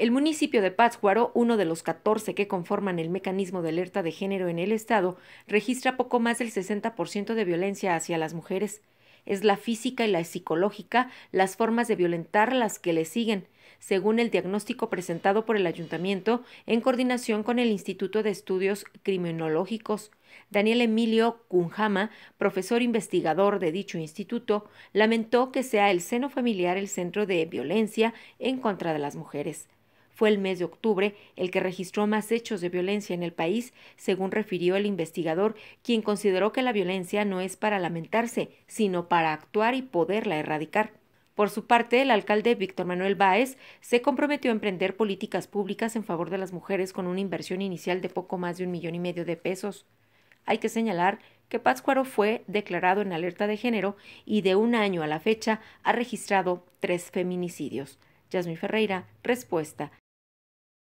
El municipio de Pátzcuaro, uno de los 14 que conforman el mecanismo de alerta de género en el Estado, registra poco más del 60% de violencia hacia las mujeres. Es la física y la psicológica las formas de violentar las que le siguen, según el diagnóstico presentado por el ayuntamiento en coordinación con el Instituto de Estudios Criminológicos. Daniel Emilio Cunjama, profesor investigador de dicho instituto, lamentó que sea el seno familiar el centro de violencia en contra de las mujeres. Fue el mes de octubre el que registró más hechos de violencia en el país, según refirió el investigador, quien consideró que la violencia no es para lamentarse, sino para actuar y poderla erradicar. Por su parte, el alcalde Víctor Manuel Báez se comprometió a emprender políticas públicas en favor de las mujeres con una inversión inicial de poco más de un millón y medio de pesos. Hay que señalar que Pátzcuaro fue declarado en alerta de género y de un año a la fecha ha registrado tres feminicidios. Yasmin Ferreira, respuesta